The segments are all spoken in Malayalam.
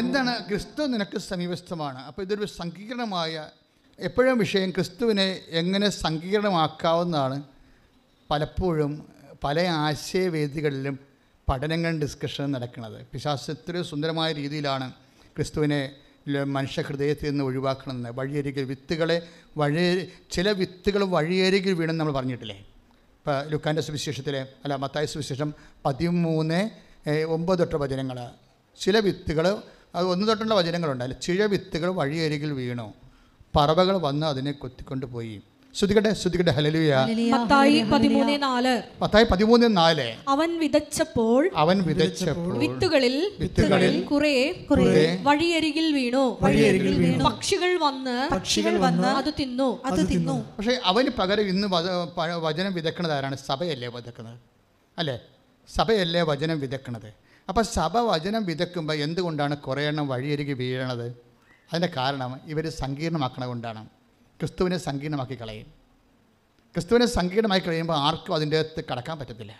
എന്താണ് ക്രിസ്തു നിനക്ക് സമീപസ്ഥമാണ് അപ്പോൾ ഇതൊരു സങ്കീർണമായ എപ്പോഴും വിഷയം ക്രിസ്തുവിനെ എങ്ങനെ സങ്കീർണമാക്കാവുന്നതാണ് പലപ്പോഴും പല ആശയവേദികളിലും പഠനങ്ങളും ഡിസ്കഷനും നടക്കുന്നത് പിശാസ്ത്ര സുന്ദരമായ രീതിയിലാണ് ക്രിസ്തുവിനെ മനുഷ്യ ഹൃദയത്തിൽ നിന്ന് ഒഴിവാക്കണമെന്ന് വഴിയരികിൽ വിത്തുകളെ വഴി ചില വിത്തുകൾ വഴിയരികിൽ വീണെന്ന് നമ്മൾ പറഞ്ഞിട്ടില്ലേ ഇപ്പോൾ ലുക്കാൻ്റെ സുവിശേഷത്തിലെ അല്ല മത്തായ സുവിശേഷം പതിമൂന്ന് ഒമ്പത് തൊട്ട് വചനങ്ങൾ ചില വിത്തുകൾ അത് ഒന്ന് തൊട്ടുള്ള വചനങ്ങളുണ്ട് അല്ല ചില വിത്തുകൾ വഴിയരികിൽ വീണു പറവകൾ വന്ന് അതിനെ കൊത്തിക്കൊണ്ട് പോയി ശ്രുതികട്ടെ ശ്രുതികട്ടെ ഹലലുയ പത്തായി പതിമൂന്ന് നാല് അവൻ വിതച്ചപ്പോൾ അവൻ വിതച്ചപ്പോൾ വിത്തുകളിൽ വിത്തുകളിൽ കുറെ കുറെ വഴിയരികിൽ വീണു വഴിയരികിൽ വീണു പക്ഷികൾ വന്ന് പക്ഷികൾ വന്ന് അത് തിന്നു അത് തിന്നു പക്ഷേ അവന് പകരം ഇന്ന് വചനം വിതക്കണതാരാണ് സഭയല്ലേ വിതക്കുന്നത് അല്ലേ സഭയല്ലേ വചനം വിതക്കണത് അപ്പോൾ സഭ വചനം വിതക്കുമ്പോൾ എന്തുകൊണ്ടാണ് കുറേ എണ്ണം വഴിയരികി വീഴണത് അതിൻ്റെ കാരണം ഇവർ സങ്കീർണമാക്കണ കൊണ്ടാണ് ക്രിസ്തുവിനെ സങ്കീർണമാക്കി കളയും ക്രിസ്തുവിനെ സങ്കീർണമായി കഴിയുമ്പോൾ ആർക്കും അതിൻ്റെ അകത്ത് കടക്കാൻ പറ്റത്തില്ല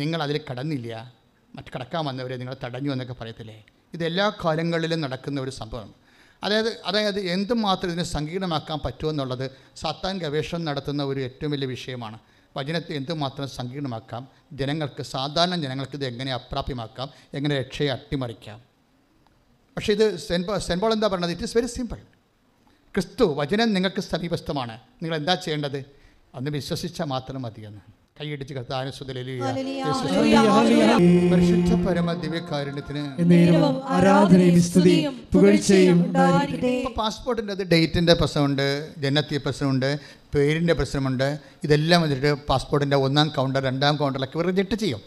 നിങ്ങൾ അതിൽ കടന്നില്ല മറ്റ് കടക്കാൻ വന്നവരെ നിങ്ങൾ തടഞ്ഞു എന്നൊക്കെ പറയത്തില്ലേ ഇത് എല്ലാ കാലങ്ങളിലും നടക്കുന്ന ഒരു സംഭവമാണ് അതായത് അതായത് എന്തുമാത്രം ഇതിനെ സങ്കീർണമാക്കാൻ പറ്റുമെന്നുള്ളത് സത്താൻ ഗവേഷണം നടത്തുന്ന ഒരു ഏറ്റവും വലിയ വിഷയമാണ് വചനത്തെ എന്തുമാത്രം സങ്കീർണമാക്കാം ജനങ്ങൾക്ക് സാധാരണ ജനങ്ങൾക്ക് ഇത് എങ്ങനെ അപ്രാപ്യമാക്കാം എങ്ങനെ രക്ഷയെ അട്ടിമറിക്കാം പക്ഷേ ഇത് സെൻപോ സെൻപോൾ എന്താ പറയുന്നത് ഇറ്റ് ഇസ് വെരി സിമ്പിൾ ക്രിസ്തു വചനം നിങ്ങൾക്ക് സമീപസ്ഥമാണ് നിങ്ങൾ എന്താ ചെയ്യേണ്ടത് അന്ന് വിശ്വസിച്ചാൽ മാത്രം മതിയെന്ന് കൈയടിച്ച് കർത്താവിനെ പരിശുദ്ധ പരമ ദിവ്യകാരുണ്യത്തിന് പാസ്പോർട്ടിൻ്റെ അത് ഡേറ്റിൻ്റെ പ്രശ്നമുണ്ട് ജനത്തിയ പ്രശ്നമുണ്ട് പേരിൻ്റെ പ്രശ്നമുണ്ട് ഇതെല്ലാം വന്നിട്ട് പാസ്പോർട്ടിൻ്റെ ഒന്നാം കൗണ്ടർ രണ്ടാം കൗണ്ടറിലൊക്കെ ഇവർ റിജക്റ്റ് ചെയ്യും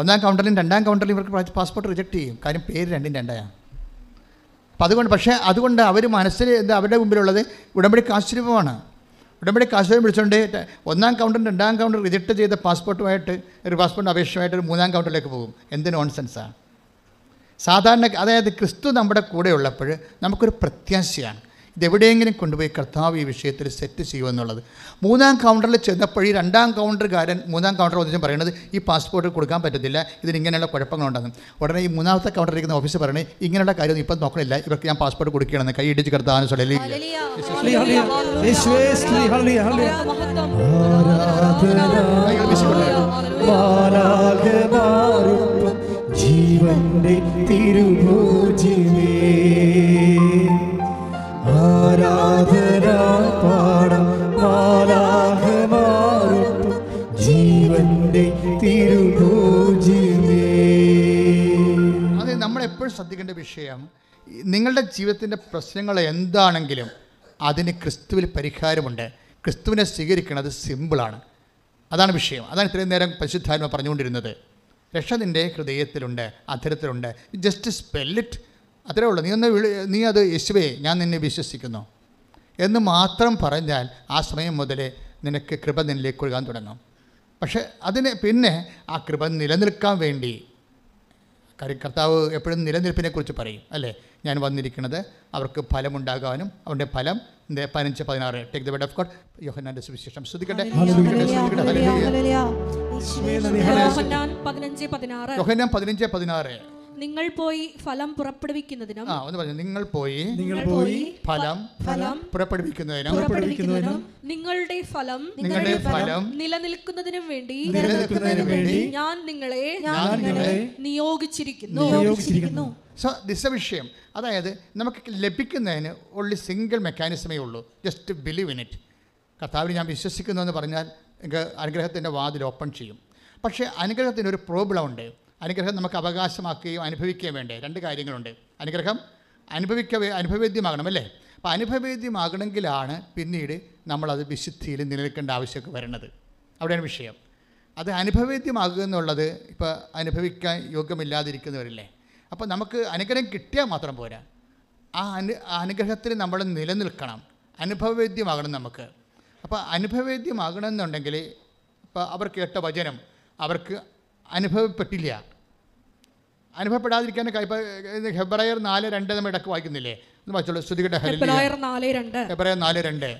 ഒന്നാം കൗണ്ടറിലും രണ്ടാം കൗണ്ടറിലും ഇവർക്ക് പാസ്പോർട്ട് റിജക്റ്റ് ചെയ്യും കാര്യം പേര് രണ്ടും രണ്ടായാണ് അപ്പം അതുകൊണ്ട് പക്ഷേ അതുകൊണ്ട് അവർ മനസ്സിൽ എന്താ അവരുടെ മുമ്പിലുള്ളത് ഉടമ്പടി കാശ്രൂപമാണ് ഉടമ്പടി കാശ്മീർ വിളിച്ചുകൊണ്ട് ഒന്നാം കൗണ്ടറും രണ്ടാം കൗണ്ടർ റിജക്റ്റ് ചെയ്ത പാസ്പോർട്ടുമായിട്ട് ഒരു പാസ്പോർട്ട് അപേക്ഷയുമായിട്ട് ഒരു മൂന്നാം കൗണ്ടറിലേക്ക് പോകും എന്ത് നോൺസെൻസാണ് സാധാരണ അതായത് ക്രിസ്തു നമ്മുടെ കൂടെ ഉള്ളപ്പോൾ നമുക്കൊരു പ്രത്യാശയാണ് ഇതെവിടെയെങ്കിലും കൊണ്ടുപോയി കർത്താവ് ഈ വിഷയത്തിൽ സെറ്റ് എന്നുള്ളത് മൂന്നാം കൗണ്ടറിൽ ചെന്നപ്പോഴി രണ്ടാം കൗണ്ടർകാരൻ മൂന്നാം കൗണ്ടർ ഒന്നിച്ചും പറയുന്നത് ഈ പാസ്പോർട്ട് കൊടുക്കാൻ പറ്റത്തില്ല ഇതിനിങ്ങനെയുള്ള കുഴപ്പങ്ങളുണ്ടെന്ന് ഉടനെ ഈ മൂന്നാമത്തെ കൗണ്ടറിൽ ഇരിക്കുന്ന ഓഫീസർ പറയണേ ഇങ്ങനെയുള്ള കാര്യം ഇപ്പം നോക്കണില്ല ഇവർക്ക് ഞാൻ പാസ്പോർട്ട് കൊടുക്കുകയാണെന്ന് കൈ ഇടിച്ച് കർത്താവിന് സ്വലലി ശ്രദ്ധിക്കേണ്ട വിഷയം നിങ്ങളുടെ ജീവിതത്തിൻ്റെ പ്രശ്നങ്ങൾ എന്താണെങ്കിലും അതിന് ക്രിസ്തുവിൽ പരിഹാരമുണ്ട് ക്രിസ്തുവിനെ സ്വീകരിക്കുന്നത് സിമ്പിളാണ് അതാണ് വിഷയം അതാണ് ഇത്രയും നേരം പരിശുദ്ധാത്മ പറഞ്ഞുകൊണ്ടിരുന്നത് രക്ഷ നിൻ്റെ ഹൃദയത്തിലുണ്ട് അധരത്തിലുണ്ട് ജസ്റ്റ് സ്പെല്ലിറ്റ് അത്രേ ഉള്ളൂ നീ ഒന്ന് വിളി നീ അത് യേശുവേ ഞാൻ നിന്നെ വിശ്വസിക്കുന്നു എന്ന് മാത്രം പറഞ്ഞാൽ ആ സമയം മുതലേ നിനക്ക് കൃപ നിന്നിലേക്ക് ഒഴുകാൻ തുടങ്ങും പക്ഷേ അതിന് പിന്നെ ആ കൃപ നിലനിൽക്കാൻ വേണ്ടി കാര്യം കർത്താവ് എപ്പോഴും നിലനിൽപ്പിനെക്കുറിച്ച് പറയും അല്ലേ ഞാൻ വന്നിരിക്കുന്നത് അവർക്ക് ഫലമുണ്ടാകാനും അവരുടെ ഫലം പതിനഞ്ച് പതിനാറ് take the word of God യോഹനാന്റെ സുവിശേഷം ശ്രദ്ധിക്കട്ടെ യോഹന്നാൻ പതിനഞ്ച് പതിനാറ് നിങ്ങൾ പോയി ഫലം പുറപ്പെടുവിക്കുന്നതിനും ആ ഒന്ന് പറഞ്ഞു നിങ്ങൾ പോയി നിങ്ങൾ പോയി ഫലം ഫലം പുറപ്പെടുവിക്കുന്നതിനും പുറപ്പെടുവിക്കുന്നതിനും നിങ്ങളുടെ ഫലം നിങ്ങളുടെ ഫലം നിലനിൽക്കുന്നതിനും വേണ്ടി നിലനിൽക്കുന്നതിനും വേണ്ടി ഞാൻ നിങ്ങളെ ഞാൻ നിങ്ങളെ നിയോഗിച്ചിരിക്കുന്നു നിയോഗിച്ചിരിക്കുന്നു സോ ദിശവിഷയം അതായത് നമുക്ക് ലഭിക്കുന്നതിന് ഉള്ളി സിംഗിൾ മെക്കാനിസമേ ഉള്ളൂ ജസ്റ്റ് ബിലീവ് ഇൻ ഇറ്റ് കർത്താവിന് ഞാൻ വിശ്വസിക്കുന്നു എന്ന് പറഞ്ഞാൽ എനിക്ക് അനുഗ്രഹത്തിൻ്റെ വാതിൽ ഓപ്പൺ ചെയ്യും പക്ഷേ അനുഗ്രഹത്തിനൊരു പ്രോബ്ലം ഉണ്ട് അനുഗ്രഹം നമുക്ക് അവകാശമാക്കുകയും അനുഭവിക്കുകയും വേണ്ടേ രണ്ട് കാര്യങ്ങളുണ്ട് അനുഗ്രഹം അനുഭവിക്ക അനുഭവേദ്യമാകണം അല്ലേ അപ്പോൾ അനുഭവേദ്യമാകണമെങ്കിലാണ് പിന്നീട് നമ്മളത് വിശുദ്ധിയിൽ നിലനിൽക്കേണ്ട ആവശ്യമൊക്കെ വരുന്നത് അവിടെയാണ് വിഷയം അത് അനുഭവേദ്യമാകുക എന്നുള്ളത് ഇപ്പോൾ അനുഭവിക്കാൻ യോഗ്യമില്ലാതിരിക്കുന്നവരില്ലേ അപ്പോൾ നമുക്ക് അനുഗ്രഹം കിട്ടിയാൽ മാത്രം പോരാ ആ അനു അനുഗ്രഹത്തിൽ നമ്മൾ നിലനിൽക്കണം അനുഭവവേദ്യമാകണം നമുക്ക് അപ്പോൾ അനുഭവവേദ്യമാകണമെന്നുണ്ടെങ്കിൽ ഇപ്പോൾ അവർ കേട്ട വചനം അവർക്ക് അനുഭവപ്പെട്ടില്ല അനുഭവപ്പെടാതിരിക്കാൻ ഹെബ്രായർ നാല് രണ്ട് നമ്മൾ ഇടക്ക് വായിക്കുന്നില്ലേ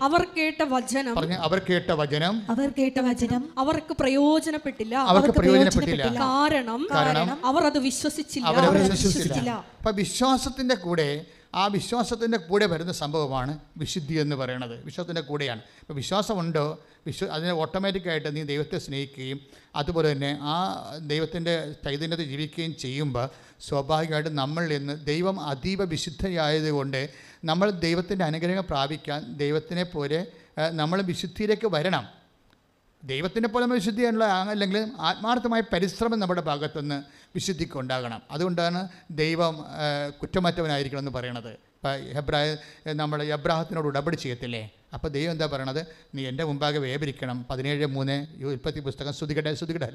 അവർ കേട്ട വചനം അവർ കേട്ട വചനം അവർ കേട്ട വചനം അവർക്ക് പ്രയോജനപ്പെട്ടില്ല അവർക്ക് പ്രയോജനപ്പെട്ടില്ല കാരണം കാരണം അവർ അത് വിശ്വസിച്ചില്ല വിശ്വസിച്ചില്ല അപ്പൊ വിശ്വാസത്തിന്റെ കൂടെ ആ വിശ്വാസത്തിൻ്റെ കൂടെ വരുന്ന സംഭവമാണ് വിശുദ്ധി എന്ന് പറയുന്നത് വിശ്വാസത്തിൻ്റെ കൂടെയാണ് ഇപ്പോൾ വിശ്വാസമുണ്ടോ വിശ്വ അതിനെ ഓട്ടോമാറ്റിക്കായിട്ട് നീ ദൈവത്തെ സ്നേഹിക്കുകയും അതുപോലെ തന്നെ ആ ദൈവത്തിൻ്റെ ചൈതന്യത്തിൽ ജീവിക്കുകയും ചെയ്യുമ്പോൾ സ്വാഭാവികമായിട്ടും നമ്മൾ ഇന്ന് ദൈവം അതീവ വിശുദ്ധയായതുകൊണ്ട് നമ്മൾ ദൈവത്തിൻ്റെ അനുഗ്രഹം പ്രാപിക്കാൻ ദൈവത്തിനെ പോലെ നമ്മൾ വിശുദ്ധിയിലേക്ക് വരണം ദൈവത്തിൻ്റെ പോലെ വിശുദ്ധിയുള്ള അല്ലെങ്കിൽ ആത്മാർത്ഥമായ പരിശ്രമം നമ്മുടെ ഭാഗത്തുനിന്ന് വിശുദ്ധിക്കുണ്ടാകണം അതുകൊണ്ടാണ് ദൈവം കുറ്റമറ്റവനായിരിക്കണം എന്ന് പറയണത് ഇപ്പം എബ്രാ നമ്മൾ എബ്രാഹത്തിനോട് ഉടപടി ചെയ്യത്തില്ലേ അപ്പോൾ ദൈവം എന്താ പറയണത് നീ എൻ്റെ മുമ്പാകെ വേപരിക്കണം പതിനേഴ് മൂന്ന് ഉൽപ്പത്തി പുസ്തകം ശ്രുതികട്ടെ ശ്രുതികട്ടെ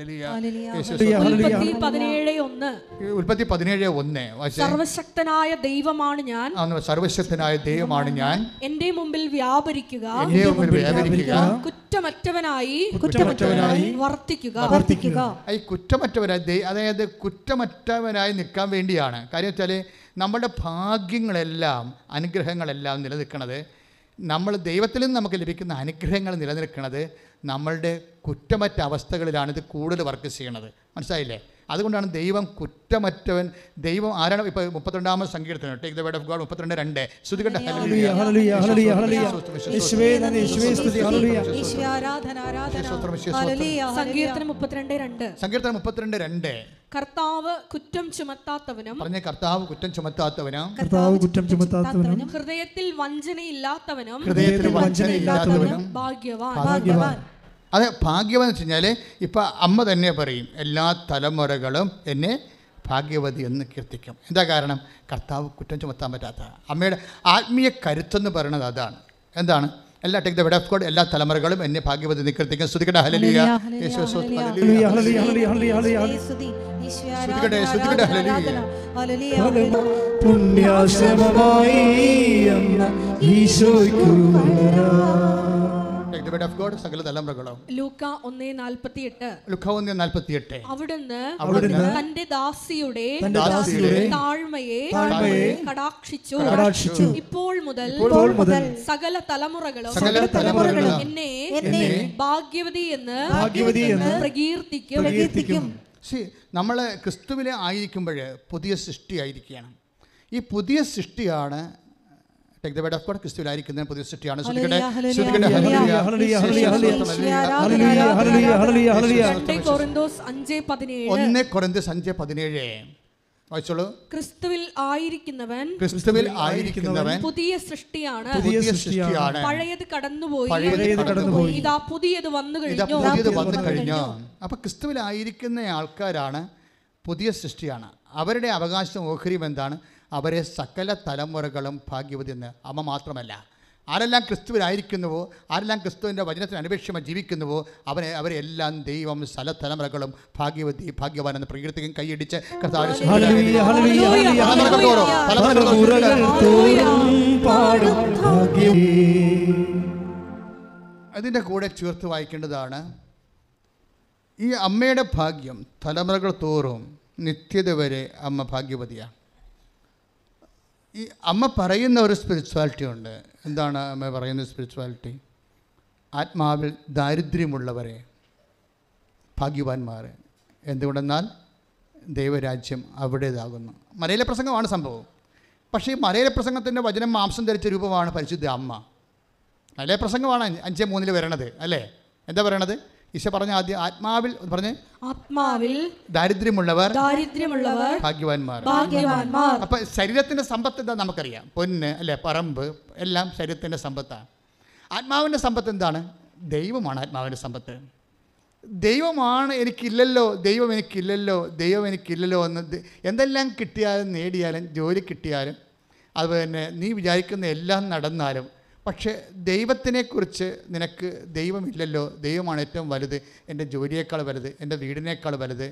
ഉൽപ്പത്തി പതിനേഴ് ഒന്ന് സർവശക്തനായ ദൈവമാണ് ഞാൻ സർവശക്തനായ ദൈവമാണ് ഞാൻ എൻ്റെ മുമ്പിൽ വ്യാപരിക്കുക എൻ്റെ മുമ്പിൽ വ്യാപരിക്കുക കുറ്റമറ്റവനായി കുറ്റമറ്റവനായി വർത്തിക്കുക വർത്തിക്കുക ഈ കുറ്റമറ്റവനായി അതായത് കുറ്റമറ്റവനായി നിൽക്കാൻ വേണ്ടിയാണ് കാര്യം വെച്ചാൽ നമ്മളുടെ ഭാഗ്യങ്ങളെല്ലാം അനുഗ്രഹങ്ങളെല്ലാം നിലനിൽക്കുന്നത് നമ്മൾ ദൈവത്തിൽ നിന്ന് നമുക്ക് ലഭിക്കുന്ന അനുഗ്രഹങ്ങൾ നിലനിൽക്കുന്നത് നമ്മളുടെ കുറ്റമറ്റ അവസ്ഥകളിലാണ് ഇത് കൂടുതൽ വർക്ക് ചെയ്യണത് മനസ്സിലായില്ലേ അതുകൊണ്ടാണ് ദൈവം കുറ്റമറ്റവൻ ദൈവം ആരാണ് ഇപ്പോൾ മുപ്പത്തിരണ്ടാമത് സങ്കീർത്തനം take the word of God മുപ്പത്തിരണ്ട് രണ്ട് ശ്രുതികട്ട സങ്കീർത്തനം മുപ്പത്തിരണ്ട് രണ്ട് കർത്താവ് കുറ്റം ചുമത്താത്തവനും പറഞ്ഞ കർത്താവ് കുറ്റം ചുമത്താത്തവനും കർത്താവ് കുറ്റം ചുമത്താത്തവനും ഹൃദയത്തിൽ വഞ്ചനയില്ലാത്തവനും ഹൃദയത്തിൽ വഞ്ചനയില്ലാത്തവനും ഭാഗ്യവാൻ ഭാഗ്യവാൻ അത് ഭാഗ്യമെന്ന് വെച്ച് കഴിഞ്ഞാൽ ഇപ്പം അമ്മ തന്നെ പറയും എല്ലാ തലമുറകളും എന്നെ ഭാഗ്യവതി എന്ന് കീർത്തിക്കും എന്താ കാരണം കർത്താവ് കുറ്റം ചുമത്താൻ പറ്റാത്ത അമ്മയുടെ ആത്മീയ കരുത്തെന്ന് പറയുന്നത് അതാണ് എന്താണ് എല്ലാ take the word of God എല്ലാ തലമുറകളും എന്നെ ഭാഗ്യവതി നിക്കർത്തിക്കും സ്തുതിക്കട്ടെ ഹലലിയ സ്തുതിക്കട്ടെ സ്തുതിക്കട്ടെ ഹലലിയ പുണ്യാശ്രമമായി ഈശോയ്ക്ക് നമ്മള് ദ ആയിരിക്കുമ്പോഴേ പുതിയ സൃഷ്ടി സകല 1:48 1:48 തന്റെ ദാസിയുടെ ഇപ്പോൾ മുതൽ ഇപ്പോൾ മുതൽ സകല സകല എന്നെ എന്ന് സി ആയിരിക്കുമ്പോൾ പുതിയ ഈ പുതിയ സൃഷ്ടിയാണ് Take the word of God, ക്രിസ്തുവിലായിരിക്കുന്ന പുതിയ സൃഷ്ടിയാണ് ശ്രദ്ധിക്കട്ടെ ഒന്ന് കൊറിന്തോസ് അഞ്ച് പതിനേഴ് വായിച്ചോളൂ ക്രിസ്തുവിൽ ആയിരിക്കുന്നവൻ ക്രിസ്തുവിൽ ആയിരിക്കുന്നവൻ പുതിയ സൃഷ്ടിയാണ് പുതിയ സൃഷ്ടിയാണ് പഴയത് കടന്നുപോയി പഴയത് കടന്നുപോയി ഇതാ പുതിയത് വന്നു കഴിഞ്ഞു ഇതാ പുതിയത് വന്നു കഴിഞ്ഞു അപ്പൊ ക്രിസ്തുവിൽ ആയിരിക്കുന്ന ആൾക്കാരാണ് പുതിയ സൃഷ്ടിയാണ് അവരുടെ അവകാശം ഓഹരിയും എന്താണ് അവരെ സകല തലമുറകളും ഭാഗ്യവതി എന്ന് അമ്മ മാത്രമല്ല ആരെല്ലാം ക്രിസ്തുവിനായിരിക്കുന്നുവോ ആരെല്ലാം ക്രിസ്തുവിൻ്റെ വചനത്തിന് അനുപേക്ഷമായി ജീവിക്കുന്നുവോ അവനെ അവരെല്ലാം ദൈവം സല തലമുറകളും ഭാഗ്യവതി ഭാഗ്യവാൻ എന്ന് പ്രകീർത്തിക്കും കൈയടിച്ച് അതിൻ്റെ കൂടെ ചേർത്ത് വായിക്കേണ്ടതാണ് ഈ അമ്മയുടെ ഭാഗ്യം തലമുറകൾ തോറും നിത്യത വരെ അമ്മ ഭാഗ്യവതിയാണ് ഈ അമ്മ പറയുന്ന ഒരു സ്പിരിച്വാലിറ്റി ഉണ്ട് എന്താണ് അമ്മ പറയുന്ന സ്പിരിച്വാലിറ്റി ആത്മാവിൽ ദാരിദ്ര്യമുള്ളവരെ ഭാഗ്യവാന്മാരെ എന്തുകൊണ്ടെന്നാൽ ദൈവരാജ്യം അവിടേതാകുന്നു മലയിലെ പ്രസംഗമാണ് സംഭവം പക്ഷേ ഈ മലയിലെ പ്രസംഗത്തിൻ്റെ വചനം മാംസം ധരിച്ച രൂപമാണ് പരിശുദ്ധ അമ്മ മലയാള പ്രസംഗമാണ് അഞ്ച് മൂന്നിൽ വരണത് അല്ലേ എന്താ പറയണത് ഈശോ പറഞ്ഞ ആദ്യം ആത്മാവിൽ പറഞ്ഞേ ആത്മാവിൽ ദാരിദ്ര്യമുള്ളവർ ദാരിദ്ര്യമുള്ളവർ ഭാഗ്യവാന്മാർ ഭാഗ്യവാന്മാർ അപ്പൊ ശരീരത്തിന്റെ സമ്പത്ത് എന്താ നമുക്കറിയാം പൊന്ന് അല്ലെ പറമ്പ് എല്ലാം ശരീരത്തിന്റെ സമ്പത്താണ് ആത്മാവിന്റെ സമ്പത്ത് എന്താണ് ദൈവമാണ് ആത്മാവിന്റെ സമ്പത്ത് ദൈവമാണ് എനിക്കില്ലല്ലോ ദൈവം എനിക്കില്ലല്ലോ ദൈവം എനിക്കില്ലല്ലോ എന്ന് എന്തെല്ലാം കിട്ടിയാലും നേടിയാലും ജോലി കിട്ടിയാലും അതുപോലെ തന്നെ നീ വിചാരിക്കുന്ന എല്ലാം നടന്നാലും പക്ഷേ ദൈവത്തിനെക്കുറിച്ച് നിനക്ക് ദൈവമില്ലല്ലോ ദൈവമാണ് ഏറ്റവും വലുത് എൻ്റെ ജോലിയേക്കാൾ വലുത് എൻ്റെ വീടിനേക്കാൾ വലുത്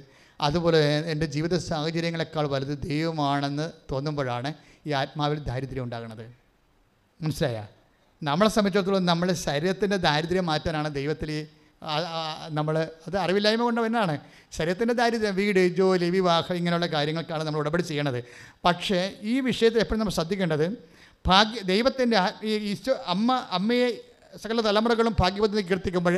അതുപോലെ എൻ്റെ ജീവിത സാഹചര്യങ്ങളെക്കാൾ വലുത് ദൈവമാണെന്ന് തോന്നുമ്പോഴാണ് ഈ ആത്മാവിൽ ദാരിദ്ര്യം ഉണ്ടാകുന്നത് മനസ്സിലായ നമ്മളെ സംബന്ധിച്ചിടത്തോളം നമ്മളെ ശരീരത്തിൻ്റെ ദാരിദ്ര്യം മാറ്റാനാണ് ദൈവത്തിൽ നമ്മൾ അത് അറിവില്ലായ്മ കൊണ്ട് തന്നെയാണ് ശരീരത്തിൻ്റെ ദാരിദ്ര്യം വീട് ജോലി വിവാഹം ഇങ്ങനെയുള്ള കാര്യങ്ങൾക്കാണ് നമ്മൾ ഉടപടി ചെയ്യണത് പക്ഷേ ഈ വിഷയത്തിൽ എപ്പോഴും നമ്മൾ ശ്രദ്ധിക്കേണ്ടത് ഭാഗ്യ ദൈവത്തിൻ്റെ ഈശോ അമ്മ അമ്മയെ സകല തലമുറകളും ഭാഗ്യവതിനെ കീർത്തിക്കുമ്പോൾ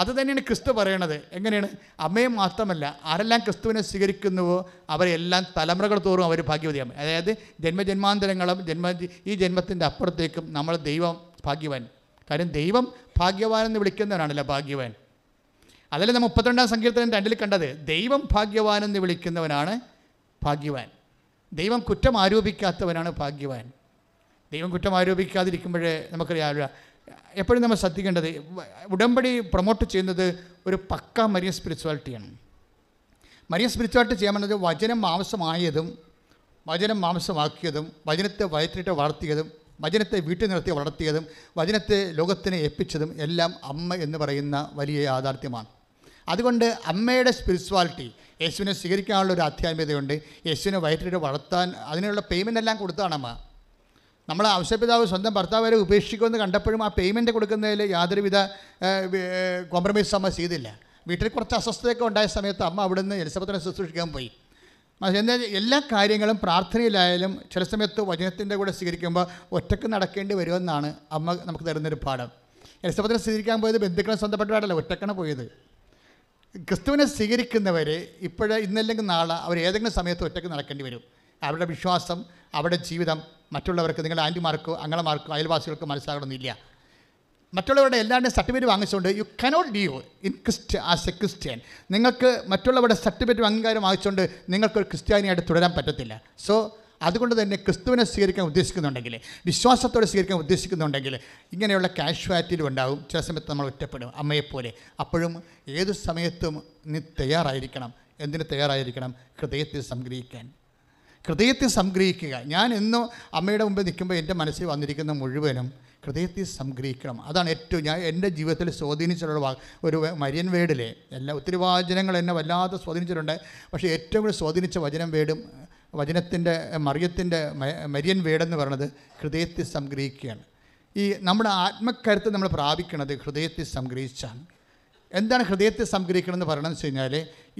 അത് തന്നെയാണ് ക്രിസ്തു പറയണത് എങ്ങനെയാണ് അമ്മയെ മാത്രമല്ല ആരെല്ലാം ക്രിസ്തുവിനെ സ്വീകരിക്കുന്നുവോ അവരെല്ലാം തലമുറകൾ തോറും അവർ ഭാഗ്യവതിയാണ് അതായത് ജന്മജന്മാന്തരങ്ങളും ജന്മ ഈ ജന്മത്തിൻ്റെ അപ്പുറത്തേക്കും നമ്മൾ ദൈവം ഭാഗ്യവാൻ കാര്യം ദൈവം ഭാഗ്യവാൻ എന്ന് വിളിക്കുന്നവരാണല്ലോ ഭാഗ്യവാൻ അതല്ല നമ്മൾ മുപ്പത്തിരണ്ടാം സങ്കീർത്തനം രണ്ടിൽ കണ്ടത് ദൈവം ഭാഗ്യവാൻ എന്ന് വിളിക്കുന്നവനാണ് ഭാഗ്യവാൻ ദൈവം കുറ്റം ആരോപിക്കാത്തവനാണ് ഭാഗ്യവാൻ ദൈവം കുറ്റം ആരോപിക്കാതിരിക്കുമ്പോഴേ നമുക്കറിയാമല്ലോ എപ്പോഴും നമ്മൾ ശ്രദ്ധിക്കേണ്ടത് ഉടമ്പടി പ്രൊമോട്ട് ചെയ്യുന്നത് ഒരു പക്ക മരിയ സ്പിരിച്വാലിറ്റിയാണ് മരിയ സ്പിരിച്വാലിറ്റി ചെയ്യാമെന്നത് വചനം മാംസമായതും വചനം മാംസമാക്കിയതും വചനത്തെ വയറ്റിട്ട് വളർത്തിയതും വചനത്തെ വീട്ടിൽ നിർത്തി വളർത്തിയതും വചനത്തെ ലോകത്തിനെ ഏൽപ്പിച്ചതും എല്ലാം അമ്മ എന്ന് പറയുന്ന വലിയ യാഥാർത്ഥ്യമാണ് അതുകൊണ്ട് അമ്മയുടെ സ്പിരിച്വാലിറ്റി യേശുവിനെ സ്വീകരിക്കാനുള്ള ഒരു ആധ്യാത്മികതയുണ്ട് യേശുവിനെ വയറ്റിട്ട് വളർത്താൻ അതിനുള്ള പേയ്മെൻ്റ് എല്ലാം കൊടുത്താണ് അമ്മ നമ്മൾ ആവശ്യപിതാവ് സ്വന്തം ഭർത്താവരെ ഉപേക്ഷിക്കുമെന്ന് കണ്ടപ്പോഴും ആ പേയ്മെൻറ്റ് കൊടുക്കുന്നതിൽ യാതൊരുവിധ കോംപ്രമൈസ് അമ്മ ചെയ്തില്ല വീട്ടിൽ കുറച്ച് അസ്വസ്ഥതയൊക്കെ ഉണ്ടായ സമയത്ത് അമ്മ അവിടുന്ന് എലിസബത്തിനെ ശുശ്രൂഷിക്കാൻ പോയി എന്നാൽ എല്ലാ കാര്യങ്ങളും പ്രാർത്ഥനയിലായാലും ചില സമയത്ത് വചനത്തിൻ്റെ കൂടെ സ്വീകരിക്കുമ്പോൾ ഒറ്റക്ക് നടക്കേണ്ടി വരുമെന്നാണ് അമ്മ നമുക്ക് തരുന്നൊരു പാഠം എലിസബത്തിനെ സ്വീകരിക്കാൻ പോയത് ബന്ധുക്കളെ സ്വന്തപ്പെട്ടവരല്ല ഒറ്റക്കണ പോയത് ക്രിസ്തുവിനെ സ്വീകരിക്കുന്നവർ ഇപ്പോഴേ ഇന്നല്ലെങ്കിൽ നാളെ അവർ ഏതെങ്കിലും സമയത്ത് ഒറ്റക്ക് നടക്കേണ്ടി വരും അവരുടെ വിശ്വാസം അവരുടെ ജീവിതം മറ്റുള്ളവർക്ക് നിങ്ങളുടെ ആൻറ്റിമാർക്കോ അങ്ങളമാർക്കോ അയൽവാസികൾക്ക് മനസ്സിലാകണമെന്നില്ല മറ്റുള്ളവരുടെ എല്ലാവരുടെയും സർട്ടിഫിക്കറ്റ് വാങ്ങിച്ചുകൊണ്ട് you cannot live in Christ as a Christian നിങ്ങൾക്ക് മറ്റുള്ളവരുടെ സർട്ടിഫിക്കറ്റ് അംഗീകാരം വാങ്ങിച്ചുകൊണ്ട് നിങ്ങൾക്കൊരു ക്രിസ്ത്യാനിയായിട്ട് തുടരാൻ പറ്റത്തില്ല സോ അതുകൊണ്ട് തന്നെ ക്രിസ്തുവിനെ സ്വീകരിക്കാൻ ഉദ്ദേശിക്കുന്നുണ്ടെങ്കിൽ വിശ്വാസത്തോടെ സ്വീകരിക്കാൻ ഉദ്ദേശിക്കുന്നുണ്ടെങ്കിൽ ഇങ്ങനെയുള്ള കാഷ്വാലിറ്റിയിലും ഉണ്ടാകും ചില സമയത്ത് നമ്മൾ ഒറ്റപ്പെടും അമ്മയെപ്പോലെ അപ്പോഴും ഏത് സമയത്തും നീ തയ്യാറായിരിക്കണം എന്തിന് തയ്യാറായിരിക്കണം ഹൃദയത്തിൽ സംഗ്രഹിക്കാൻ ഹൃദയത്തിൽ സംഗ്രഹിക്കുക ഞാൻ എന്നും അമ്മയുടെ മുമ്പ് നിൽക്കുമ്പോൾ എൻ്റെ മനസ്സിൽ വന്നിരിക്കുന്ന മുഴുവനും ഹൃദയത്തിൽ സംഗ്രഹിക്കണം അതാണ് ഏറ്റവും ഞാൻ എൻ്റെ ജീവിതത്തിൽ സ്വാധീനിച്ചിട്ടുള്ള ഒരു മര്യൻ വേടിലെ എല്ലാ ഒത്തിരി വാചനങ്ങൾ എന്നെ വല്ലാതെ സ്വാധീനിച്ചിട്ടുണ്ട് പക്ഷേ ഏറ്റവും കൂടുതൽ സ്വാധീനിച്ച വചനം വേടും വചനത്തിൻ്റെ മറിയത്തിൻ്റെ മര്യൻ വേടെന്ന് പറയുന്നത് ഹൃദയത്തിൽ സംഗ്രഹിക്കുകയാണ് ഈ നമ്മുടെ ആത്മക്കരുത്ത് നമ്മൾ പ്രാപിക്കുന്നത് ഹൃദയത്തിൽ സംഗ്രഹിച്ചാണ് എന്താണ് ഹൃദയത്തിൽ സംഗ്രഹിക്കണമെന്ന് പറയണമെന്ന് വെച്ച് കഴിഞ്ഞാൽ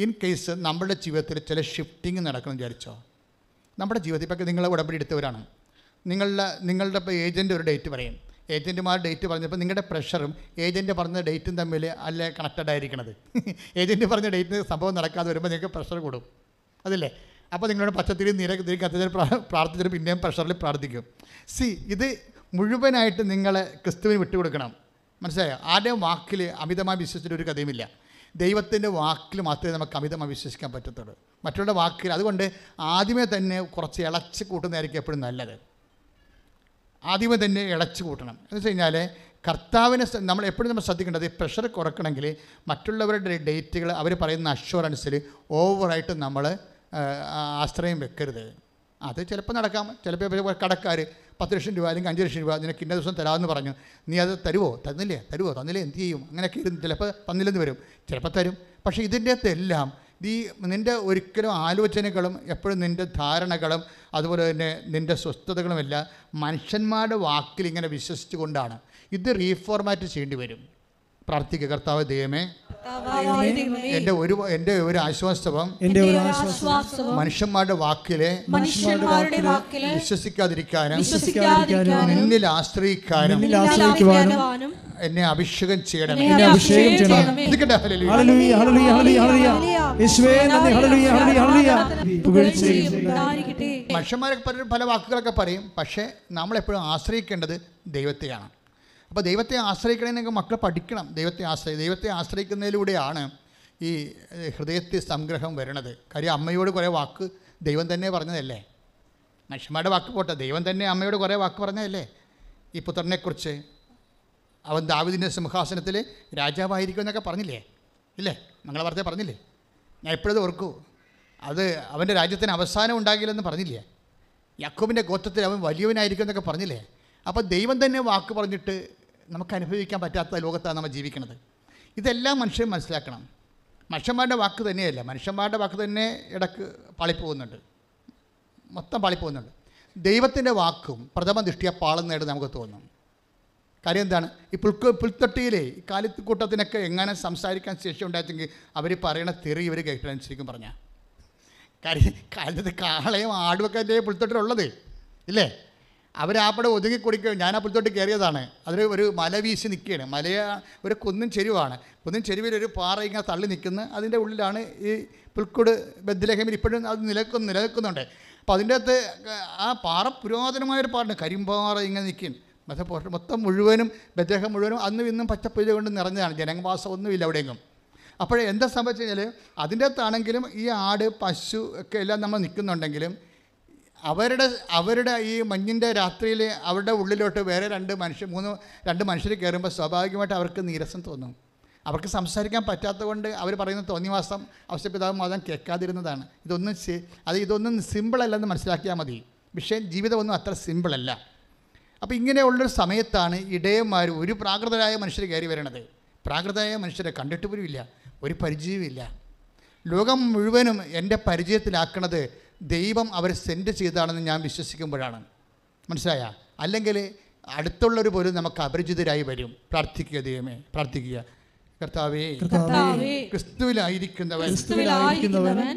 ഇൻ കേസ് നമ്മളുടെ ജീവിതത്തിൽ ചില ഷിഫ്റ്റിംഗ് നടക്കണം വിചാരിച്ചോ നമ്മുടെ ജീവിതത്തിൽ ഇപ്പം നിങ്ങൾ ഉടമ്പടി എടുത്തവരാണ് നിങ്ങളുടെ നിങ്ങളുടെ ഇപ്പോൾ ഏജൻറ്റ് ഒരു ഡേറ്റ് പറയും ഏജൻറ്റുമാർ ഡേറ്റ് പറഞ്ഞപ്പോൾ നിങ്ങളുടെ പ്രഷറും ഏജൻറ്റ് പറഞ്ഞ ഡേറ്റും തമ്മിൽ അല്ലേ കണക്റ്റഡ് ആയിരിക്കണത് ഏജൻറ്റ് പറഞ്ഞ ഡേറ്റിന് സംഭവം നടക്കാതെ വരുമ്പോൾ നിങ്ങൾക്ക് പ്രഷർ കൂടും അതല്ലേ അപ്പോൾ നിങ്ങളുടെ പച്ചത്തിരി നിര തിരി പ്രാർത്ഥിച്ചിട്ട് പിന്നെയും പ്രഷറിൽ പ്രാർത്ഥിക്കും സി ഇത് മുഴുവനായിട്ട് നിങ്ങളെ ക്രിസ്തുവിന് വിട്ടുകൊടുക്കണം മനസ്സിലായോ ആരുടെയും വാക്കിൽ അമിതമായി വിശ്വസിച്ചിട്ടൊരു കഥയുമില്ല ദൈവത്തിൻ്റെ വാക്കിൽ മാത്രമേ നമുക്ക് അമിതമായി വിശ്വസിക്കാൻ പറ്റത്തുള്ളൂ മറ്റുള്ള വാക്കിൽ അതുകൊണ്ട് ആദ്യമേ തന്നെ കുറച്ച് ഇളച്ച് കൂട്ടുന്നതായിരിക്കും എപ്പോഴും നല്ലത് ആദ്യമേ തന്നെ ഇളച്ച് കൂട്ടണം എന്ന് വെച്ച് കഴിഞ്ഞാൽ കർത്താവിനെ നമ്മൾ എപ്പോഴും നമ്മൾ ശ്രദ്ധിക്കേണ്ടത് ഈ പ്രഷർ കുറക്കണമെങ്കിൽ മറ്റുള്ളവരുടെ ഡേറ്റുകൾ അവർ പറയുന്ന അഷ്വറൻസിൽ ഓവറായിട്ട് നമ്മൾ ആശ്രയം വെക്കരുത് അത് ചിലപ്പോൾ നടക്കാം ചിലപ്പോൾ കടക്കാർ പത്ത് ലക്ഷം രൂപ അല്ലെങ്കിൽ അഞ്ച് ലക്ഷം രൂപ നിനക്ക് ഇന്ന ദിവസം തരാമെന്ന് പറഞ്ഞു നീ അത് തരുമോ തന്നില്ലേ തരുമോ തന്നില്ലേ എന്ത് ചെയ്യും അങ്ങനെയൊക്കെ ഇരുന്ന് ചിലപ്പോൾ തന്നില്ലെന്ന് വരും ചിലപ്പോൾ തരും പക്ഷേ ഇതിൻ്റെ അകത്തെല്ലാം നീ നിൻ്റെ ഒരിക്കലും ആലോചനകളും എപ്പോഴും നിൻ്റെ ധാരണകളും അതുപോലെ തന്നെ നിൻ്റെ സ്വസ്ഥതകളുമെല്ലാം മനുഷ്യന്മാരുടെ വാക്കിൽ ഇങ്ങനെ വിശ്വസിച്ചുകൊണ്ടാണ് ഇത് റീഫോർമാറ്റ് ചെയ്യേണ്ടി വരും പ്രാർത്ഥിക്കുക കർത്താവ് ദൈവമേ എന്റെ ഒരു എന്റെ ഒരു ആശ്വാസവം എന്റെ ഒരു ആശ്വാസവും മനുഷ്യന്മാരുടെ വാക്കിലെ മനുഷ്യന്മാരുടെ വാക്കിലെ വിശ്വസിക്കാതിരിക്കാനും നിന്നിൽ ആശ്രയിക്കാനും എന്നെ അഭിഷേകം ചെയ്യണം എന്നെ അഭിഷേകം ചെയ്യണമേ hallelujah hallelujah hallelujah hallelujah hallelujah hallelujah മനുഷ്യന്മാരൊക്കെ പല വാക്കുകളൊക്കെ പറയും പക്ഷേ നമ്മൾ എപ്പോഴും ആശ്രയിക്കേണ്ടത് ദൈവത്തെയാണ് അപ്പോൾ ദൈവത്തെ ആശ്രയിക്കണമെന്നൊക്കെ മക്കൾ പഠിക്കണം ദൈവത്തെ ആശ്രയി ദൈവത്തെ ആശ്രയിക്കുന്നതിലൂടെയാണ് ഈ ഹൃദയത്തിൽ സംഗ്രഹം വരണത് കാര്യം അമ്മയോട് കുറേ വാക്ക് ദൈവം തന്നെ പറഞ്ഞതല്ലേ മനുഷ്യന്മാരുടെ വാക്ക് പോട്ടെ ദൈവം തന്നെ അമ്മയോട് കുറേ വാക്ക് പറഞ്ഞതല്ലേ ഈ പുത്രനെക്കുറിച്ച് അവൻ ദാവിദിൻ്റെ സിംഹാസനത്തിൽ രാജാവായിരിക്കും എന്നൊക്കെ പറഞ്ഞില്ലേ ഇല്ലേ മംഗള വാർത്ത പറഞ്ഞില്ലേ ഞാൻ എപ്പോഴും ഓർക്കൂ അത് അവൻ്റെ രാജ്യത്തിന് അവസാനം ഉണ്ടാകില്ലെന്ന് പറഞ്ഞില്ലേ യാക്കോബിൻ്റെ ഗോത്രത്തിൽ അവൻ വലിയവനായിരിക്കും എന്നൊക്കെ പറഞ്ഞില്ലേ അപ്പോൾ ദൈവം തന്നെ വാക്ക് പറഞ്ഞിട്ട് നമുക്ക് അനുഭവിക്കാൻ പറ്റാത്ത ലോകത്താണ് നമ്മൾ ജീവിക്കുന്നത് ഇതെല്ലാം മനുഷ്യൻ മനസ്സിലാക്കണം മനുഷ്യന്മാരുടെ വാക്ക് തന്നെയല്ല മനുഷ്യന്മാരുടെ വാക്ക് തന്നെ ഇടക്ക് പാളിപ്പോകുന്നുണ്ട് മൊത്തം പാളിപ്പോകുന്നുണ്ട് ദൈവത്തിൻ്റെ വാക്കും പ്രഥമ ദൃഷ്ടിയ പാളുന്നതായിട്ട് നമുക്ക് തോന്നും കാര്യം എന്താണ് ഈ പുൽക്ക് പുൽത്തൊട്ടിയിലെ ഈ കാലിക്കൂട്ടത്തിനൊക്കെ എങ്ങനെ സംസാരിക്കാൻ ശേഷി ഉണ്ടായിട്ടെങ്കിൽ അവർ പറയണ തെറി ഇവർ കേൾക്കണം ശരിക്കും പറഞ്ഞാൽ കാര്യം കാലത്ത് കാളയും ആടുമൊക്കെ പുൽത്തൊട്ടിലുള്ളത് ഇല്ലേ അവരാപ്പടെ ഒതുങ്ങി കുടിക്കുക ഞാൻ ആ പുലത്തോട്ട് കയറിയതാണ് അതിൽ ഒരു മല വീശി നിൽക്കുകയാണ് മലയ ഒരു കുന്നിൻ ചെരുവാണ് കുന്നിൻ ചെരുവിൽ ഒരു പാറ ഇങ്ങനെ തള്ളി നിൽക്കുന്നു അതിൻ്റെ ഉള്ളിലാണ് ഈ പുൽക്കൂട് ബദ്ലഹമിൽ ഇപ്പോഴും അത് നിലക്കുന്നു നിലനിൽക്കുന്നുണ്ട് അപ്പോൾ അതിൻ്റെ അകത്ത് ആ പാറ പുരാതനമായൊരു പാറുണ്ട് കരിമ്പാറ ഇങ്ങനെ നിൽക്കും മൊത്തം മൊത്തം മുഴുവനും ബദ്രഹം മുഴുവനും അന്നും ഇന്നും പച്ചപ്പുല്ല് കൊണ്ട് നിറഞ്ഞതാണ് ജനവാസം ഒന്നുമില്ല അവിടെയെങ്കിലും അപ്പോൾ എന്താ സംഭവിച്ചു കഴിഞ്ഞാൽ അതിൻ്റെ അകത്താണെങ്കിലും ഈ ആട് പശു ഒക്കെ എല്ലാം നമ്മൾ നിൽക്കുന്നുണ്ടെങ്കിലും അവരുടെ അവരുടെ ഈ മഞ്ഞിൻ്റെ രാത്രിയിൽ അവരുടെ ഉള്ളിലോട്ട് വേറെ രണ്ട് മനുഷ്യർ മൂന്ന് രണ്ട് മനുഷ്യർ കയറുമ്പോൾ സ്വാഭാവികമായിട്ട് അവർക്ക് നീരസം തോന്നും അവർക്ക് സംസാരിക്കാൻ പറ്റാത്തത് കൊണ്ട് അവർ പറയുന്ന തോന്നിവാസം അവസ്ഥപിതാവ് മതം കേൾക്കാതിരുന്നതാണ് ഇതൊന്നും അത് ഇതൊന്നും സിമ്പിളല്ലെന്ന് മനസ്സിലാക്കിയാൽ മതി വിഷയം ജീവിതമൊന്നും അത്ര സിമ്പിളല്ല അപ്പോൾ ഇങ്ങനെയുള്ളൊരു സമയത്താണ് ഇടയന്മാർ ഒരു പ്രാകൃതരായ മനുഷ്യർ കയറി വരണത് പ്രാകൃതരായ മനുഷ്യരെ കണ്ടിട്ട് പോലും ഇല്ല ഒരു ഇല്ല ലോകം മുഴുവനും എൻ്റെ പരിചയത്തിലാക്കണത് ദൈവം അവരെ സെൻഡ് ചെയ്തതാണെന്ന് ഞാൻ വിശ്വസിക്കുമ്പോഴാണ് മനസ്സിലായ അല്ലെങ്കിൽ അടുത്തുള്ളവർ പോലും നമുക്ക് അപരിചിതരായി വരും പ്രാർത്ഥിക്കുക ദൈവമേ പ്രാർത്ഥിക്കുക കർത്താവേ ക്രിസ്തുവിലായിരിക്കുന്നവൻ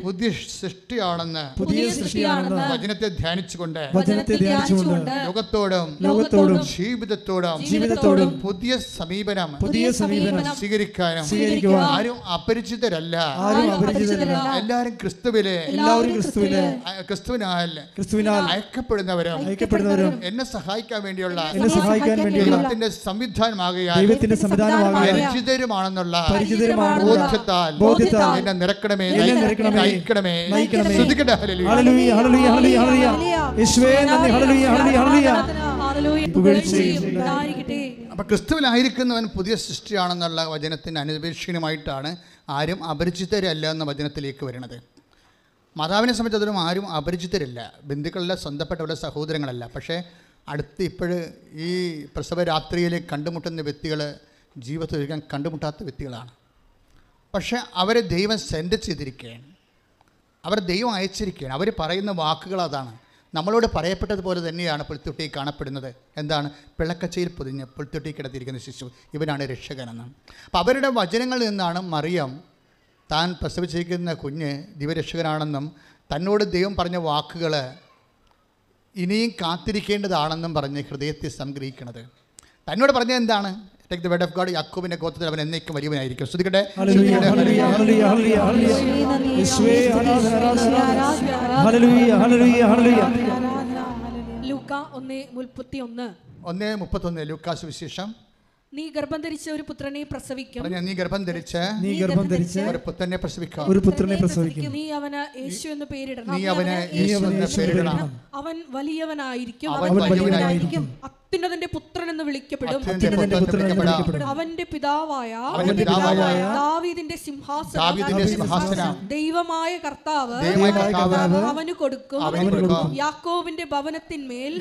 പുതിയ സൃഷ്ടിയാണെന്ന് പുതിയ സൃഷ്ടിയാണെന്ന് വചനത്തെ ധ്യാനിച്ചുകൊണ്ട് വചനത്തെ ധ്യാനിച്ചുകൊണ്ട് ലോകത്തോടും ലോകത്തോടും ജീവിതത്തോടും ജീവിതത്തോടും പുതിയ സമീപനം പുതിയ സമീപനം സ്വീകരിക്കാനും സ്വീകരിക്കുവാൻ ആരും അപരിചിതരല്ല ആരും അപരിചിതരല്ല എല്ലാവരും ക്രിസ്തുവിലെ എല്ലാവരും ക്രിസ്തുവിലെ ക്രിസ്തുവിനാൽ ക്രിസ്തുവിനാൽ അയക്കപ്പെടുന്നവരും അയക്കപ്പെടുന്നവരും എന്നെ സഹായിക്കാൻ വേണ്ടിയുള്ള എന്നെ സഹായിക്കാൻ വേണ്ടിയുള്ള ദൈവത്തിന്റെ സംവിധാനമാകയാൽ ദൈവത്തിന്റെ സംവിധാനമാകയാൽ അപരിചിതരുമാണ് എന്നുള്ള ബോധ്യത്താൽ എന്നെ നിരക്കണമേ നയിക്കണമേ അപ്പൊ ക്രിസ്തുവിലായിരിക്കുന്നവൻ പുതിയ സൃഷ്ടിയാണെന്നുള്ള വചനത്തിന് അനുപേക്ഷണമായിട്ടാണ് ആരും അപരിചിതരല്ല എന്ന വചനത്തിലേക്ക് വരുന്നത് മാതാവിനെ സംബന്ധിച്ചിടത്തോളം ആരും അപരിചിതരല്ല ബന്ധുക്കളല്ല സ്വന്തപ്പെട്ടവരുടെ സഹോദരങ്ങളല്ല പക്ഷേ അടുത്ത് ഇപ്പോഴും ഈ പ്രസവ കണ്ടുമുട്ടുന്ന വ്യക്തികൾ ജീവിതത്തിൽ ഒരിക്കലും കണ്ടുമുട്ടാത്ത വ്യക്തികളാണ് പക്ഷേ അവരെ ദൈവം സെൻഡ് ചെയ്തിരിക്കുകയാണ് അവർ ദൈവം അയച്ചിരിക്കുകയാണ് അവർ പറയുന്ന വാക്കുകൾ അതാണ് നമ്മളോട് പറയപ്പെട്ടതുപോലെ തന്നെയാണ് പുൽത്തൊട്ടി കാണപ്പെടുന്നത് എന്താണ് പിളക്കച്ചയിൽ പൊതിഞ്ഞ് പുൽത്തൊട്ടി കിടത്തിയിരിക്കുന്ന ശിശു ഇവനാണ് രക്ഷകനെന്ന് അപ്പം അവരുടെ വചനങ്ങളിൽ നിന്നാണ് മറിയം താൻ പ്രസവിച്ചിരിക്കുന്ന കുഞ്ഞ് ദിവരക്ഷകനാണെന്നും തന്നോട് ദൈവം പറഞ്ഞ വാക്കുകൾ ഇനിയും കാത്തിരിക്കേണ്ടതാണെന്നും പറഞ്ഞ് ഹൃദയത്തെ സംഗ്രഹിക്കുന്നത് തന്നോട് പറഞ്ഞത് എന്താണ് take the word of God യാക്കോബിന്റെ ഗോത്രത്തിൽ അവൻ എന്നേക്കും വലിയവനായിരിക്കും ശ്രദ്ധിക്കട്ടെ ഒന്നേ മുപ്പത്തൊന്ന് ലൂക്കാസ് വിശേഷം നീ ഗർഭം ധരിച്ച ഒരു പുത്രനെ പ്രസവിക്കും നീ ഗർഭം ധരിച്ച നീ ഗർഭം ധരിച്ച ഒരു പുത്രനെ പ്രസവിക്കും ഒരു പുത്രനെ പ്രസവിക്കും നീ അവനെ യേശു എന്ന് പേരിടണം നീ അവനെ യേശു എന്ന് പേരിടണം അവൻ വലിയവനായിരിക്കും അവൻ വലിയവനായിരിക്കും അത്യുന്നതന്റെ പുത്രൻ എന്ന് വിളിക്കപ്പെടും അവന്റെ പിതാവായ ദാവീദിന്റെ സിംഹാസന ദൈവമായ കർത്താവ് അവന് കൊടുക്കും യാക്കോബിന്റെ ഭവനത്തിന്മേൽ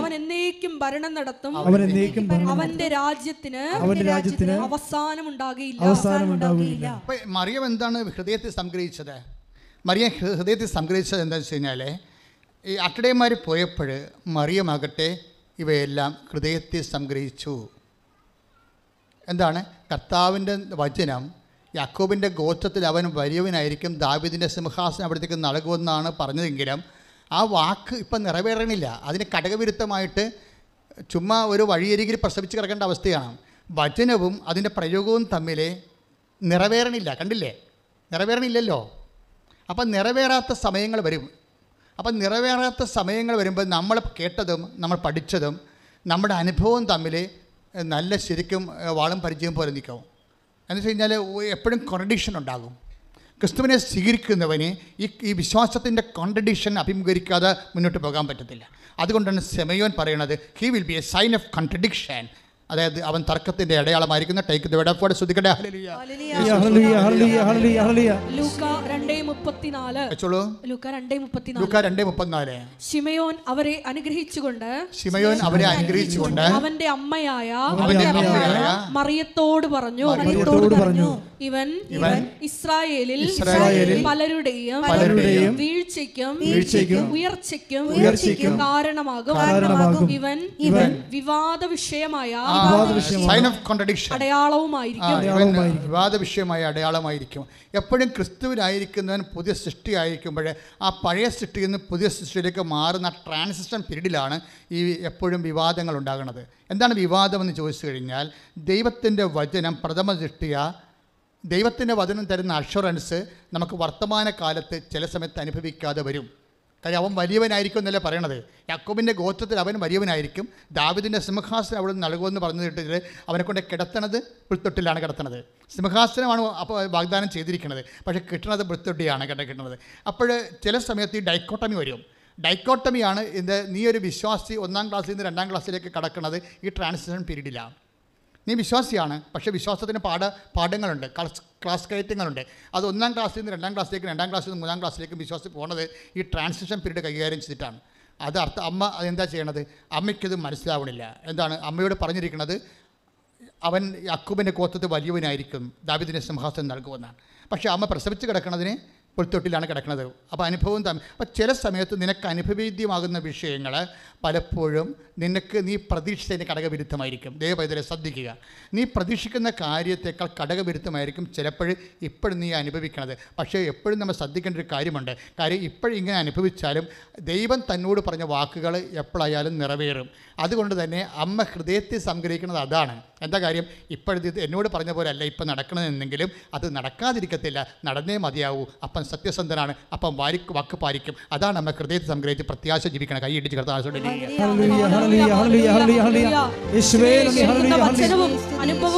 അവൻ എന്നേക്കും ഭരണം നടത്തും അവന്റെ രാജ്യത്തിന് അവന്റെ രാജ്യത്തിന് അവസാനം ഉണ്ടാകില്ല അവസാനം ഉണ്ടാകില്ല മറിയം എന്താണ് ഹൃദയത്തിൽ സംഗ്രഹിച്ചത് മറിയം ഹൃദയത്തിൽ സംഗ്രഹിച്ചത് എന്താണെന്ന് വെച്ച് കഴിഞ്ഞാൽ ഈ അട്ടടയന്മാർ പോയപ്പോൾ മറിയമാകട്ടെ ഇവയെല്ലാം ഹൃദയത്തിൽ സംഗ്രഹിച്ചു എന്താണ് കർത്താവിൻ്റെ വചനം യാക്കോബിൻ്റെ ഗോത്രത്തിൽ അവൻ വലിയവനായിരിക്കും ദാവിദിൻ്റെ സിംഹാസനം അവിടത്തേക്ക് നൽകുമെന്നാണ് പറഞ്ഞതെങ്കിലും ആ വാക്ക് ഇപ്പം നിറവേറണില്ല അതിന് ഘടകവിരുദ്ധമായിട്ട് ചുമ്മാ ഒരു വഴിയരികിൽ പ്രസവിച്ച് കിടക്കേണ്ട അവസ്ഥയാണ് വചനവും അതിൻ്റെ പ്രയോഗവും തമ്മിൽ നിറവേറണില്ല കണ്ടില്ലേ നിറവേറണില്ലല്ലോ അപ്പം നിറവേറാത്ത സമയങ്ങൾ വരും അപ്പം നിറവേറാത്ത സമയങ്ങൾ വരുമ്പോൾ നമ്മൾ കേട്ടതും നമ്മൾ പഠിച്ചതും നമ്മുടെ അനുഭവം തമ്മിൽ നല്ല ശരിക്കും വാളും പരിചയം പോലെ നിൽക്കാവും എന്ന് വെച്ച് കഴിഞ്ഞാൽ എപ്പോഴും കോൺട്രഡിക്ഷൻ ഉണ്ടാകും ക്രിസ്തുവിനെ സ്വീകരിക്കുന്നവന് ഈ ഈ വിശ്വാസത്തിൻ്റെ കോൺട്രഡിക്ഷൻ അഭിമുഖീകരിക്കാതെ മുന്നോട്ട് പോകാൻ പറ്റത്തില്ല അതുകൊണ്ടാണ് സെമയോൻ പറയുന്നത് he will be a sign of contradiction അതായത് അവൻ തർക്കത്തിന്റെ അടയാളമായിരിക്കുന്ന ടേക്ക് ദ വെഡഫോർഡ് ശ്രദ്ധിക്കട്ടെ ഷിമയോൻ അവരെ അനുഗ്രഹിച്ചുകൊണ്ട് ഷിമയോൻ അവരെ അനുഗ്രഹിച്ചുകൊണ്ട് അവന്റെ അമ്മയായ മറിയത്തോട് പറഞ്ഞു പറഞ്ഞു ഇവൻ ഇവൻ ഇസ്രായേലിൽ പലരുടെയും പലരുടെയും വീഴ്ചയ്ക്കും വീഴ്ചയ്ക്കും ഉയർച്ചയ്ക്കും ഉയർച്ചയ്ക്കും കാരണമാകും ഇവൻ ഇവൻ വിവാദ വിഷയമായ സൈൻ വിവാദ വിഷയമായ അടയാളമായിരിക്കും എപ്പോഴും ക്രിസ്തുവിനായിരിക്കുന്നവൻ പുതിയ ആയിരിക്കുമ്പോഴേ ആ പഴയ സൃഷ്ടിയിൽ നിന്ന് പുതിയ സൃഷ്ടിയിലേക്ക് മാറുന്ന ട്രാൻസിഷൻ പീരീഡിലാണ് ഈ എപ്പോഴും വിവാദങ്ങൾ ഉണ്ടാകുന്നത് എന്താണ് എന്ന് ചോദിച്ചു കഴിഞ്ഞാൽ ദൈവത്തിൻ്റെ വചനം പ്രഥമ സൃഷ്ടിയ ദൈവത്തിൻ്റെ വചനം തരുന്ന അഷുറൻസ് നമുക്ക് കാലത്ത് ചില സമയത്ത് അനുഭവിക്കാതെ വരും കാര്യം അവൻ വലിയവനായിരിക്കും എന്നല്ലേ പറയണത് യാക്കോബിൻ്റെ ഗോത്രത്തിൽ അവൻ വലിയവനായിരിക്കും ദാവിദിൻ്റെ സിംഹാസനം അവിടെ നിന്ന് നൽകുമെന്ന് പറഞ്ഞിട്ട് അവനെ കൊണ്ട് കിടത്തണത് പുൽത്തൊട്ടിലാണ് കിടത്തണത് സിംഹാസനമാണ് അപ്പോൾ വാഗ്ദാനം ചെയ്തിരിക്കുന്നത് പക്ഷേ കിട്ടണത് പുൽത്തൊട്ടിയാണ് കേട്ടോ കിട്ടണത് അപ്പോൾ ചില സമയത്ത് ഈ ഡൈക്കോട്ടമി വരും ഡൈക്കോട്ടമിയാണ് ഇത് നീ ഒരു വിശ്വാസി ഒന്നാം ക്ലാസ്സിൽ നിന്ന് രണ്ടാം ക്ലാസ്സിലേക്ക് കടക്കുന്നത് ഈ ട്രാൻസിഷൻ പീരീഡിലാണ് നീ വിശ്വാസിയാണ് പക്ഷേ വിശ്വാസത്തിന് പാഠ പാഠങ്ങളുണ്ട് ക്ലാസ് ക്ലാസ് കയറ്റങ്ങളുണ്ട് അത് ഒന്നാം ക്ലാസ്സിൽ നിന്ന് രണ്ടാം ക്ലാസ്സിലേക്ക് രണ്ടാം ക്ലാസ്സിൽ നിന്ന് മൂന്നാം ക്ലാസ്സിലേക്ക് വിശ്വാസത്തിൽ പോകുന്നത് ഈ ട്രാൻസിഷൻ പീരീഡ് കൈകാര്യം ചെയ്തിട്ടാണ് അത് അർത്ഥം അമ്മ അതെന്താ ചെയ്യണത് അമ്മയ്ക്കത് മനസ്സിലാവണില്ല എന്താണ് അമ്മയോട് പറഞ്ഞിരിക്കുന്നത് അവൻ അക്കുബിൻ്റെ കോത്തത്ത് വലിയവനായിരിക്കും ദാവിദിനെ സിംഹാസനം നൽകുമെന്നാണ് പക്ഷേ അമ്മ പ്രസവിച്ച് കിടക്കുന്നതിന് പുൽത്തൊട്ടിലാണ് കിടക്കുന്നത് അപ്പോൾ അനുഭവം തമ്മിൽ അപ്പോൾ ചില സമയത്ത് നിനക്ക് അനുഭവേദ്യമാകുന്ന വിഷയങ്ങൾ പലപ്പോഴും നിനക്ക് നീ പ്രതീക്ഷിച്ചതിന് ഘടകവിരുദ്ധമായിരിക്കും ദൈവപൈതലെ ശ്രദ്ധിക്കുക നീ പ്രതീക്ഷിക്കുന്ന കാര്യത്തേക്കാൾ ഘടകവിരുദ്ധമായിരിക്കും ചിലപ്പോൾ ഇപ്പോഴും നീ അനുഭവിക്കുന്നത് പക്ഷേ എപ്പോഴും നമ്മൾ ശ്രദ്ധിക്കേണ്ട ഒരു കാര്യമുണ്ട് കാര്യം ഇപ്പോഴും ഇങ്ങനെ അനുഭവിച്ചാലും ദൈവം തന്നോട് പറഞ്ഞ വാക്കുകൾ എപ്പോഴായാലും നിറവേറും അതുകൊണ്ട് തന്നെ അമ്മ ഹൃദയത്തിൽ സംഗ്രഹിക്കുന്നത് അതാണ് എന്താ കാര്യം ഇപ്പോഴത് എന്നോട് പറഞ്ഞ പോലെ അല്ല ഇപ്പം നടക്കണമെന്നെങ്കിലും അത് നടക്കാതിരിക്കത്തില്ല നടന്നേ മതിയാവൂ അപ്പം സത്യസന്ധനാണ് അപ്പം വാരി വാക്ക് പാലിക്കും അതാണ് നമ്മൾ ഹൃദയത്തിൽ സംഗ്രഹിച്ച് പ്രത്യാശ ജീവിക്കണം കൈയിടിച്ച് കർത്താശോടെ അനുഭവവും